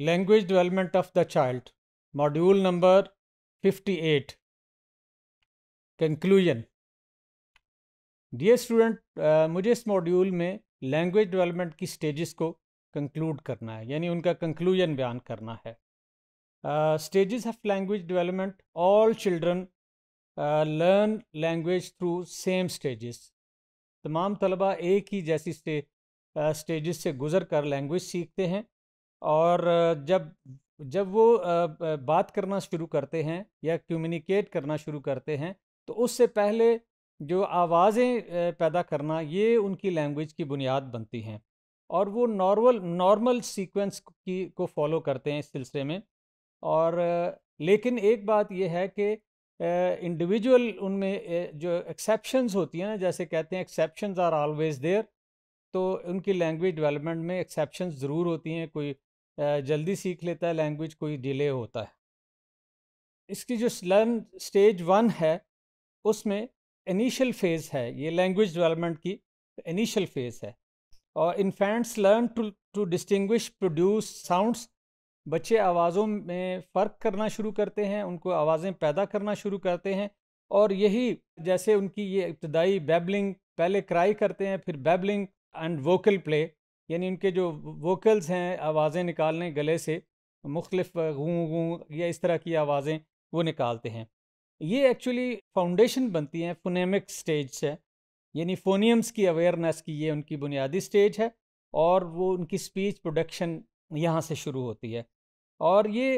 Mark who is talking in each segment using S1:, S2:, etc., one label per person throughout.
S1: language development of the child module number 58 conclusion dear student मुझे इस module में language development की stages को कंक्लूड करना है यानी उनका कंक्लूजन बयान करना है stages of language development all children learn language through same stages तमाम तलबा एक ही जैसी स्टेजेस uh, से गुज़र कर लैंग्वेज सीखते हैं और जब जब वो बात करना शुरू करते हैं या कम्युनिकेट करना शुरू करते हैं तो उससे पहले जो आवाज़ें पैदा करना ये उनकी लैंग्वेज की बुनियाद बनती हैं और वो नॉर्मल नॉर्मल सीक्वेंस की को फॉलो करते हैं इस सिलसिले में और लेकिन एक बात यह है कि इंडिविजुअल उनमें जो एक्सेप्शंस होती हैं ना जैसे कहते हैं एक्सेप्शंस आर ऑलवेज देयर तो उनकी लैंग्वेज डेवलपमेंट में एक्सेप्शंस ज़रूर होती हैं कोई जल्दी सीख लेता है लैंग्वेज कोई डिले होता है इसकी जो लर्न स्टेज वन है उसमें इनिशियल फेज़ है ये लैंग्वेज डेवलपमेंट की इनिशियल फेज़ है और infants learn to to distinguish produce sounds बच्चे आवाज़ों में फ़र्क करना शुरू करते हैं उनको आवाज़ें पैदा करना शुरू करते हैं और यही जैसे उनकी ये इब्तदाई बेबलिंग पहले क्राई करते हैं फिर बेबलिंग एंड वोकल प्ले यानी उनके जो वोकल्स हैं आवाज़ें निकालने गले से मुख्तफ गूँ गूँ या इस तरह की आवाज़ें वो निकालते हैं ये एक्चुअली फाउंडेशन बनती हैं फोनेमिक स्टेज से यानी फोनीम्स की अवेयरनेस की ये उनकी बुनियादी स्टेज है और वो उनकी स्पीच प्रोडक्शन यहाँ से शुरू होती है और ये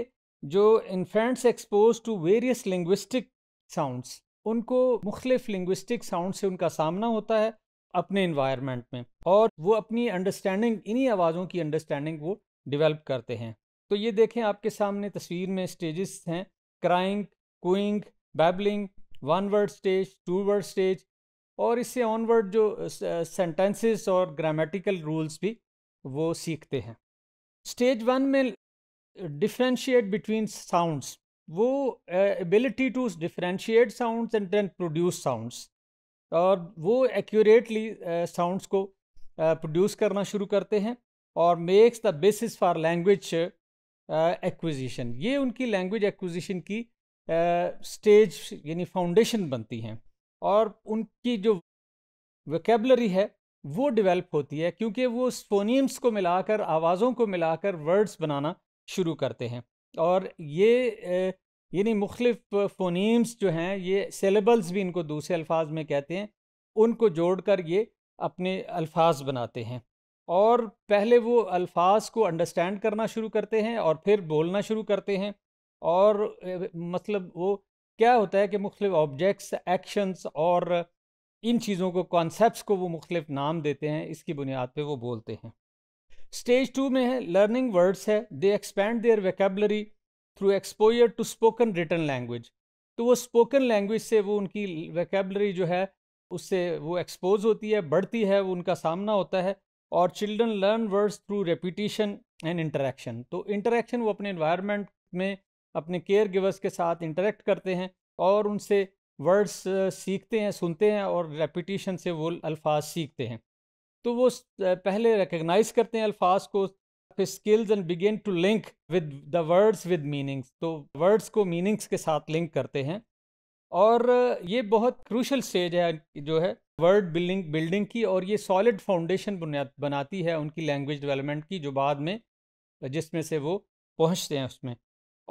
S1: जो infants expose to various linguistic sounds उनको मुख्तलिफ लिंग्विस्टिक साउंड से उनका सामना होता है अपने इन्वायरमेंट में और वो अपनी अंडरस्टैंडिंग इन्हीं आवाज़ों की अंडरस्टैंडिंग वो डिवेलप करते हैं तो ये देखें आपके सामने तस्वीर में स्टेजेस हैं crying cooing babbling one word stage two word stage और इससे ऑनवर्ड जो सेंटेंसेस और ग्रामेटिकल रूल्स भी वो सीखते हैं स्टेज वन में डिफ्रेंशिएट बिटवीन साउंड्स वो ability to differentiate sounds and then produce sounds और वो एक्यूरेटली साउंड्स uh, को प्रोड्यूस uh, करना शुरू करते हैं और makes the basis for language acquisition ये उनकी लैंग्वेज एक्विजिशन की स्टेज uh, यानी फाउंडेशन बनती हैं और उनकी जो वकेबलरी है वो डेवलप होती है क्योंकि वो फोनियम्स को मिलाकर आवाज़ों को मिलाकर वर्ड्स बनाना शुरू करते हैं और ये यानी मुख्तफ फोनीम्स जो हैं ये सेलेबल्स भी इनको दूसरे अल्फाज में कहते हैं उनको जोड़ कर ये अपने अल्फाज बनाते हैं और पहले वो अल्फाज को अंडरस्टैंड करना शुरू करते हैं और फिर बोलना शुरू करते हैं और मतलब वो क्या होता है कि मुख्तलिफ ऑब्जेक्ट्स एक्शंस और इन चीज़ों को कॉन्सेप्ट को वो मुख्तलिफ नाम देते हैं इसकी बुनियाद पर वो बोलते हैं स्टेज टू में है लर्निंग वर्ड्स है they expand their vocabulary through exposure to spoken written language तो वो स्पोकन लैंग्वेज से वो उनकी वैकेबलरी जो है उससे वो एक्सपोज होती है बढ़ती है वो उनका सामना होता है और children learn words through repetition and interaction तो इंटरेक्शन वो अपने इन्वायरमेंट में अपने केयर गिवर्स के साथ इंटरेक्ट करते हैं और उनसे वर्ड्स सीखते हैं सुनते हैं और रेपिटेशन से वो अल्फाज सीखते हैं तो वो पहले रिकगनाइज करते हैं अल्फाज को skills and begin to link with the words with meanings तो वर्ड्स को मीनिंग्स के साथ लिंक करते हैं और ये बहुत क्रूशल स्टेज है जो है वर्ड बिल्डिंग बिल्डिंग की और ये सॉलिड फाउंडेशन बनाती है उनकी लैंग्वेज डेवलपमेंट की जो बाद में जिसमें से वो पहुंचते हैं उसमें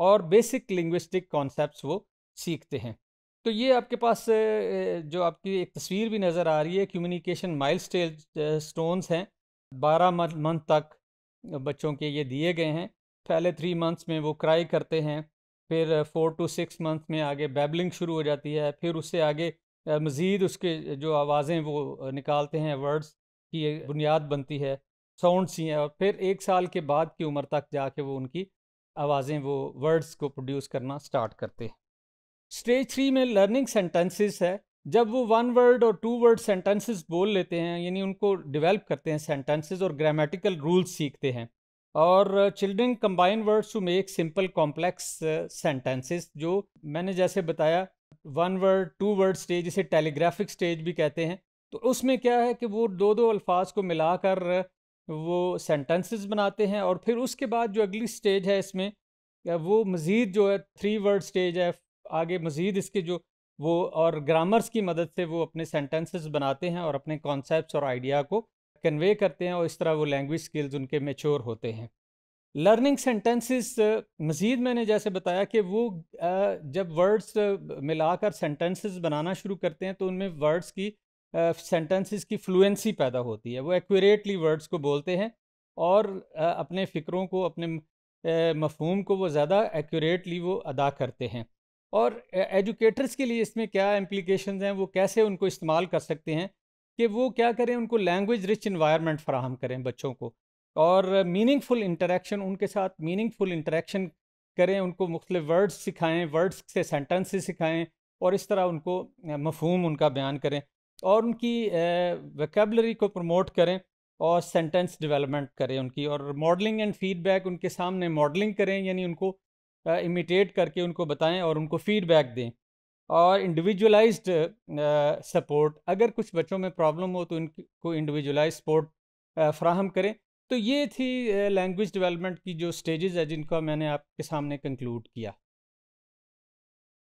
S1: और बेसिक लिंग्विस्टिक कॉन्सेप्ट वो सीखते हैं तो ये आपके पास जो आपकी एक तस्वीर भी नज़र आ रही है कम्युनिकेशन माइल स्टोन्स हैं बारह मंथ तक बच्चों के ये दिए गए हैं पहले थ्री मंथ्स में वो क्राई करते हैं फिर फोर टू सिक्स मंथ्स में आगे बैबलिंग शुरू हो जाती है फिर उससे आगे मज़ीद उसके जो आवाज़ें वो निकालते हैं वर्ड्स की बुनियाद बनती है साउंड सी हैं और फिर एक साल के बाद की उम्र तक जाके वो उनकी आवाज़ें वो वर्ड्स को प्रोड्यूस करना स्टार्ट करते हैं स्टेज थ्री में लर्निंग सेंटेंसेस है जब वो वन वर्ड और टू वर्ड सेंटेंसेस बोल लेते हैं यानी उनको डेवलप करते हैं सेंटेंसेस और ग्रामेटिकल रूल्स सीखते हैं और children combine words to make simple complex sentences जो मैंने जैसे बताया one word two word stage इसे टेलीग्राफिक स्टेज भी कहते हैं तो उसमें क्या है कि वो दो दो अल्फाज को मिलाकर uh, वो सेंटेंसेस बनाते हैं और फिर उसके बाद जो अगली स्टेज है इसमें uh, वो मज़ीद जो है थ्री वर्ड स्टेज है आगे मज़ीद इसके जो वो और ग्रामर्स की मदद से वो अपने सेंटेंसेस बनाते हैं और अपने कॉन्सेप्ट और आइडिया को कन्वे करते हैं और इस तरह वो लैंग्वेज स्किल्स उनके मेच्योर होते हैं लर्निंग सेंटेंसेस मज़ीद मैंने जैसे बताया कि वो जब वर्ड्स मिलाकर सेंटेंसेस बनाना शुरू करते हैं तो उनमें वर्ड्स की सेंटेंसेस की फ्लुएंसी पैदा होती है वो एक्यूरेटली वर्ड्स को बोलते हैं और अपने फ़िक्रों को अपने मफहूम को वो ज़्यादा एक्यूरेटली वो अदा करते हैं और एजुकेटर्स के लिए इसमें क्या इम्प्लीकेशन हैं वो कैसे उनको इस्तेमाल कर सकते हैं कि वो क्या करें उनको लैंग्वेज रिच इन्वायरमेंट फ़राहम करें बच्चों को और मीनिंगफुल इंटरेक्शन उनके साथ मीनिंगफुल इंटरेक्शन करें उनको मुख्तु वर्ड्स सिखाएं वर्ड्स से सेंटेंसेस सिखाएं और इस तरह उनको मफहूम उनका बयान करें और उनकी वकेबलरी को प्रमोट करें और सेंटेंस डेवलपमेंट करें उनकी और मॉडलिंग एंड फीडबैक उनके सामने मॉडलिंग करें यानी उनको इमिटेट करके उनको बताएं और उनको फीडबैक दें और इंडिविजुअलाइज्ड सपोर्ट अगर कुछ बच्चों में प्रॉब्लम हो तो उनको इंडिविजुलाइज सपोर्ट फ्राहम करें तो ये थी लैंग्वेज डेवलपमेंट की जो स्टेजेस है जिनका मैंने आपके सामने कंक्लूड किया